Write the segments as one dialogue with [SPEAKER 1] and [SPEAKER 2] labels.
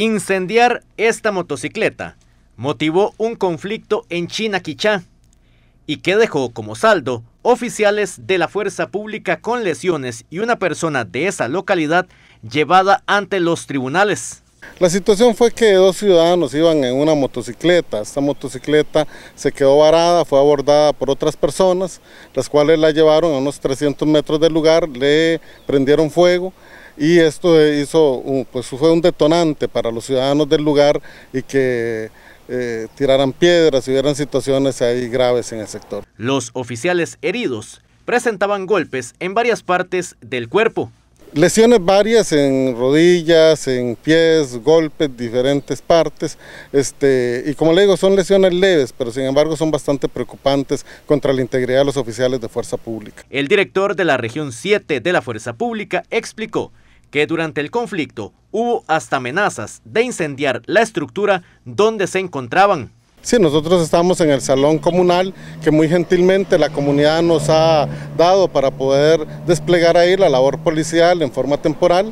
[SPEAKER 1] Incendiar esta motocicleta motivó un conflicto en china y que dejó como saldo oficiales de la fuerza pública con lesiones y una persona de esa localidad llevada ante los tribunales.
[SPEAKER 2] La situación fue que dos ciudadanos iban en una motocicleta. Esta motocicleta se quedó varada, fue abordada por otras personas, las cuales la llevaron a unos 300 metros del lugar, le prendieron fuego y esto hizo, pues fue un detonante para los ciudadanos del lugar y que eh, tiraran piedras y hubieran situaciones ahí graves en el sector.
[SPEAKER 1] Los oficiales heridos presentaban golpes en varias partes del cuerpo.
[SPEAKER 2] Lesiones varias en rodillas, en pies, golpes, diferentes partes. Este, y como le digo, son lesiones leves, pero sin embargo son bastante preocupantes contra la integridad de los oficiales de fuerza pública.
[SPEAKER 1] El director de la región 7 de la fuerza pública explicó que durante el conflicto hubo hasta amenazas de incendiar la estructura donde se encontraban
[SPEAKER 2] Sí, nosotros estamos en el salón comunal que muy gentilmente la comunidad nos ha dado para poder desplegar ahí la labor policial en forma temporal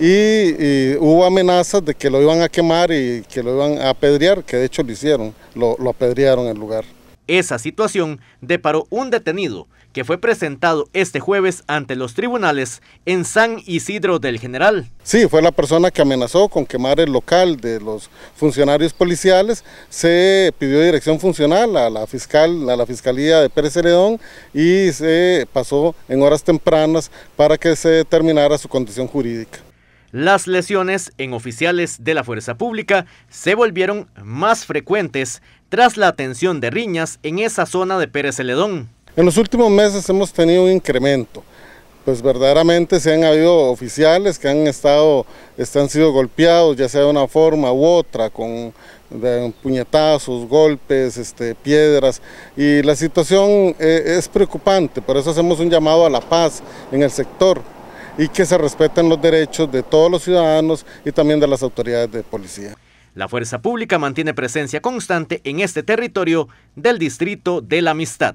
[SPEAKER 2] y, hubo amenazas de que lo iban a quemar y que lo iban a apedrear, que de hecho lo hicieron, lo, lo apedrearon el lugar.
[SPEAKER 1] Esa situación deparó un detenido que fue presentado este jueves ante los tribunales en San Isidro del General.
[SPEAKER 2] Sí, fue la persona que amenazó con quemar el local de los funcionarios policiales. Se pidió dirección funcional a la fiscal, a la fiscalía de Pérez Ledón y se pasó en horas tempranas para que se determinara su condición jurídica.
[SPEAKER 1] Las lesiones en oficiales de la fuerza pública se volvieron más frecuentes tras la atención de riñas en esa zona de Pérez Celedón.
[SPEAKER 2] En los últimos meses hemos tenido un incremento. Pues verdaderamente se han habido oficiales que han estado, están sido golpeados, ya sea de una forma u otra, con puñetazos, golpes, este, piedras y la situación eh, es preocupante, por eso hacemos un llamado a la paz en el sector y que se respeten los derechos de todos los ciudadanos y también de las autoridades de policía.
[SPEAKER 1] La Fuerza Pública mantiene presencia constante en este territorio del Distrito de la Amistad.